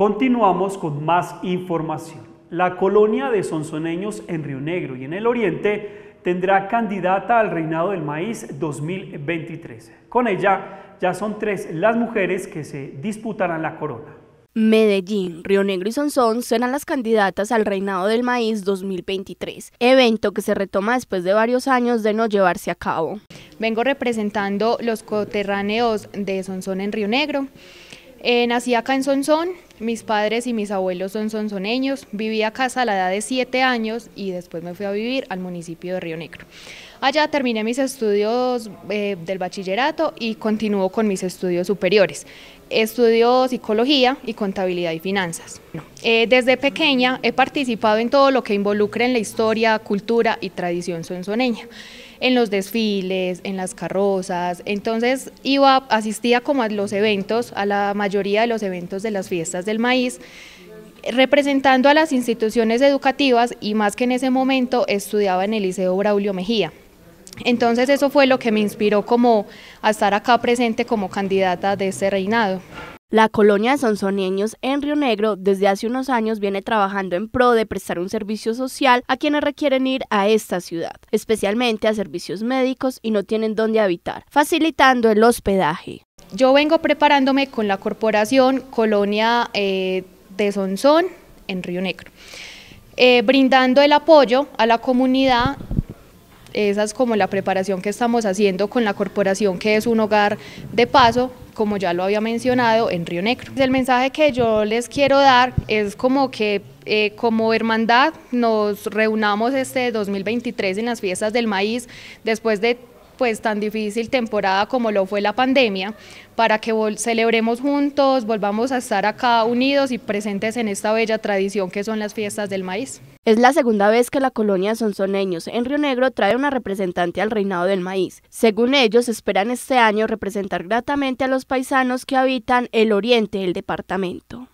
Continuamos con más información. La colonia de sonsoneños en Río Negro y en el Oriente tendrá candidata al Reinado del Maíz 2023. Con ella ya son tres las mujeres que se disputarán la corona. Medellín, Río Negro y Sonsón serán las candidatas al Reinado del Maíz 2023, evento que se retoma después de varios años de no llevarse a cabo. Vengo representando los coterráneos de Sonsón en Río Negro. Eh, nací acá en Sonsón, mis padres y mis abuelos son sonzoneños. viví a casa a la edad de siete años y después me fui a vivir al municipio de Río Negro. Allá terminé mis estudios eh, del bachillerato y continúo con mis estudios superiores. Estudio psicología y contabilidad y finanzas. Eh, desde pequeña he participado en todo lo que involucra en la historia, cultura y tradición sonsoneña en los desfiles, en las carrozas, entonces iba, asistía como a los eventos, a la mayoría de los eventos de las fiestas de del maíz, representando a las instituciones educativas y más que en ese momento estudiaba en el Liceo Braulio Mejía. Entonces eso fue lo que me inspiró como a estar acá presente como candidata de ese reinado. La colonia de Sonsoneños en Río Negro desde hace unos años viene trabajando en pro de prestar un servicio social a quienes requieren ir a esta ciudad, especialmente a servicios médicos y no tienen dónde habitar, facilitando el hospedaje. Yo vengo preparándome con la corporación Colonia eh, de Sonsón en Río Negro, eh, brindando el apoyo a la comunidad. Esa es como la preparación que estamos haciendo con la corporación, que es un hogar de paso, como ya lo había mencionado, en Río Negro. El mensaje que yo les quiero dar es como que eh, como hermandad nos reunamos este 2023 en las fiestas del maíz, después de pues tan difícil temporada como lo fue la pandemia, para que celebremos juntos, volvamos a estar acá unidos y presentes en esta bella tradición que son las fiestas del maíz. Es la segunda vez que la colonia Sonsoneños en Río Negro trae una representante al reinado del maíz. Según ellos, esperan este año representar gratamente a los paisanos que habitan el oriente del departamento.